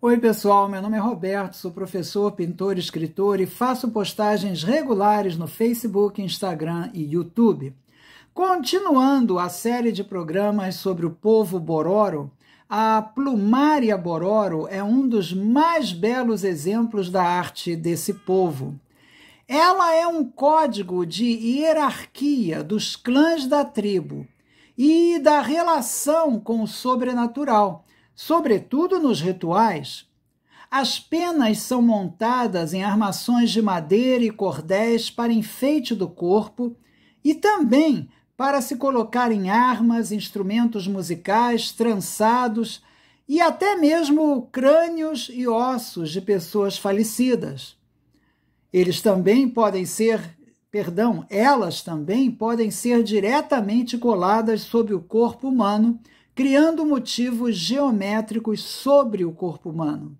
Oi, pessoal. Meu nome é Roberto, sou professor, pintor, escritor e faço postagens regulares no Facebook, Instagram e YouTube. Continuando a série de programas sobre o povo Bororo, a Plumária Bororo é um dos mais belos exemplos da arte desse povo. Ela é um código de hierarquia dos clãs da tribo e da relação com o sobrenatural sobretudo nos rituais, as penas são montadas em armações de madeira e cordéis para enfeite do corpo e também para se colocar em armas, instrumentos musicais, trançados e até mesmo crânios e ossos de pessoas falecidas. Eles também podem ser, perdão, elas também podem ser diretamente coladas sobre o corpo humano criando motivos geométricos sobre o corpo humano.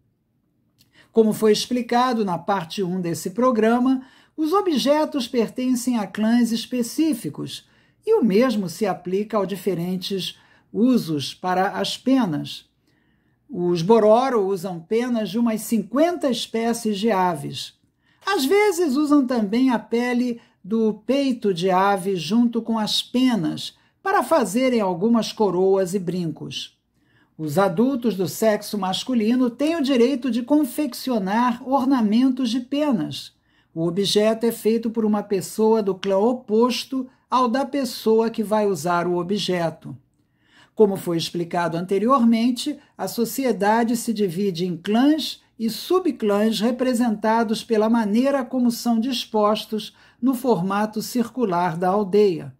Como foi explicado na parte 1 desse programa, os objetos pertencem a clãs específicos e o mesmo se aplica aos diferentes usos para as penas. Os Bororo usam penas de umas 50 espécies de aves. Às vezes usam também a pele do peito de ave junto com as penas para fazerem algumas coroas e brincos. Os adultos do sexo masculino têm o direito de confeccionar ornamentos de penas. O objeto é feito por uma pessoa do clã oposto ao da pessoa que vai usar o objeto. Como foi explicado anteriormente, a sociedade se divide em clãs e subclãs representados pela maneira como são dispostos no formato circular da aldeia.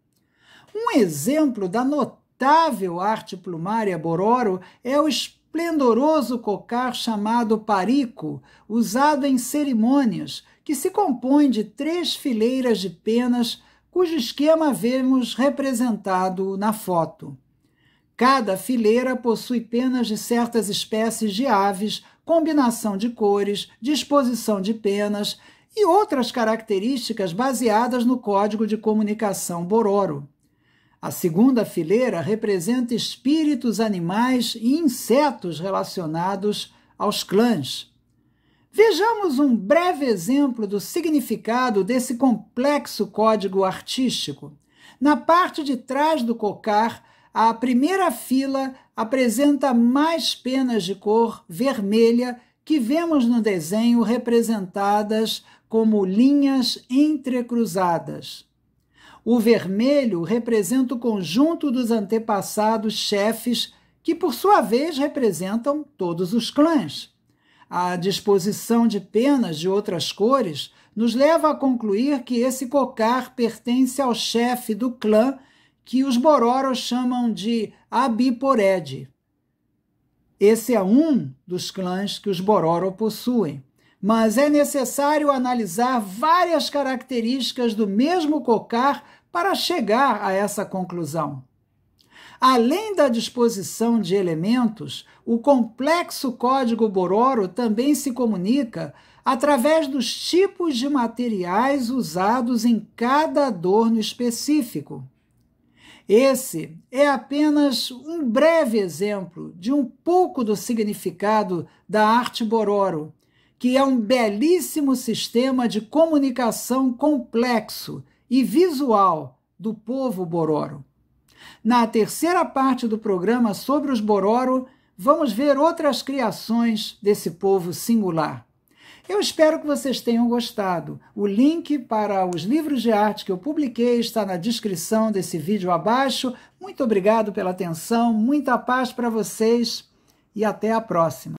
Um exemplo da notável arte plumária bororo é o esplendoroso cocar chamado parico, usado em cerimônias, que se compõe de três fileiras de penas, cujo esquema vemos representado na foto. Cada fileira possui penas de certas espécies de aves, combinação de cores, disposição de penas e outras características baseadas no código de comunicação Bororo. A segunda fileira representa espíritos animais e insetos relacionados aos clãs. Vejamos um breve exemplo do significado desse complexo código artístico. Na parte de trás do cocar, a primeira fila apresenta mais penas de cor vermelha que vemos no desenho representadas como linhas entrecruzadas. O vermelho representa o conjunto dos antepassados chefes, que por sua vez representam todos os clãs. A disposição de penas de outras cores nos leva a concluir que esse cocar pertence ao chefe do clã que os bororos chamam de Abipored. Esse é um dos clãs que os bororo possuem mas é necessário analisar várias características do mesmo cocar para chegar a essa conclusão. Além da disposição de elementos, o complexo código Bororo também se comunica através dos tipos de materiais usados em cada adorno específico. Esse é apenas um breve exemplo de um pouco do significado da arte Bororo que é um belíssimo sistema de comunicação complexo e visual do povo bororo. Na terceira parte do programa sobre os bororo, vamos ver outras criações desse povo singular. Eu espero que vocês tenham gostado. O link para os livros de arte que eu publiquei está na descrição desse vídeo abaixo. Muito obrigado pela atenção, muita paz para vocês e até a próxima.